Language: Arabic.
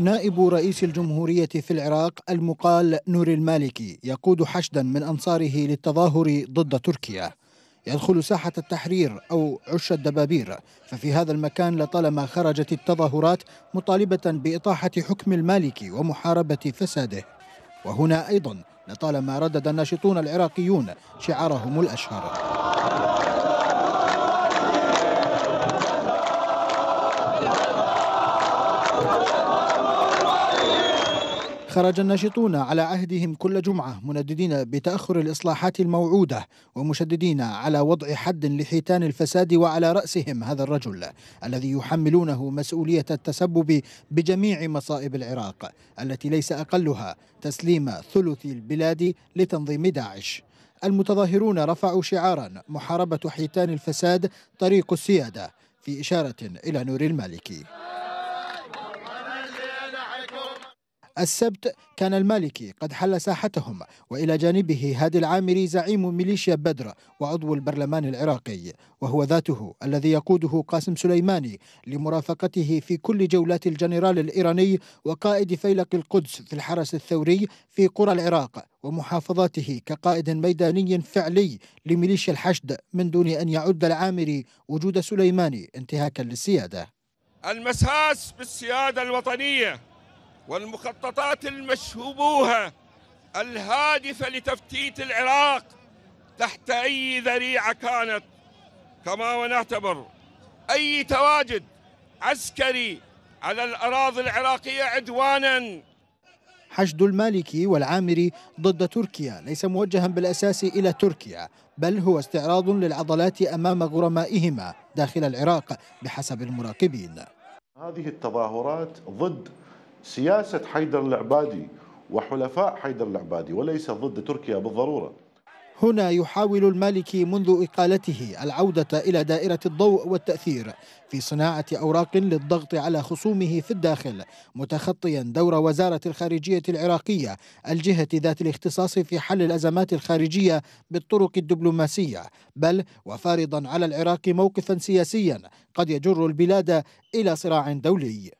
نائب رئيس الجمهورية في العراق المقال نور المالكي يقود حشدا من أنصاره للتظاهر ضد تركيا يدخل ساحة التحرير أو عش الدبابير ففي هذا المكان لطالما خرجت التظاهرات مطالبة بإطاحة حكم المالكي ومحاربة فساده وهنا أيضا لطالما ردد الناشطون العراقيون شعارهم الأشهر خرج الناشطون على عهدهم كل جمعة منددين بتأخر الإصلاحات الموعودة ومشددين على وضع حد لحيتان الفساد وعلى رأسهم هذا الرجل الذي يحملونه مسؤولية التسبب بجميع مصائب العراق التي ليس أقلها تسليم ثلث البلاد لتنظيم داعش المتظاهرون رفعوا شعارا محاربة حيتان الفساد طريق السيادة في إشارة إلى نور المالكي السبت كان المالكي قد حل ساحتهم وإلى جانبه هادي العامري زعيم ميليشيا بدر وعضو البرلمان العراقي وهو ذاته الذي يقوده قاسم سليماني لمرافقته في كل جولات الجنرال الإيراني وقائد فيلق القدس في الحرس الثوري في قرى العراق ومحافظاته كقائد ميداني فعلي لميليشيا الحشد من دون أن يعد العامري وجود سليماني انتهاكا للسيادة المساس بالسيادة الوطنية والمخططات المشهوبوها الهادفة لتفتيت العراق تحت أي ذريعة كانت كما ونعتبر أي تواجد عسكري على الأراضي العراقية عدوانا حشد المالكي والعامري ضد تركيا ليس موجها بالأساس إلى تركيا بل هو استعراض للعضلات أمام غرمائهما داخل العراق بحسب المراقبين هذه التظاهرات ضد سياسة حيدر العبادي وحلفاء حيدر العبادي وليس ضد تركيا بالضرورة هنا يحاول المالكي منذ إقالته العودة إلى دائرة الضوء والتأثير في صناعة أوراق للضغط على خصومه في الداخل متخطيا دور وزارة الخارجية العراقية الجهة ذات الاختصاص في حل الأزمات الخارجية بالطرق الدبلوماسية بل وفارضا على العراق موقفا سياسيا قد يجر البلاد إلى صراع دولي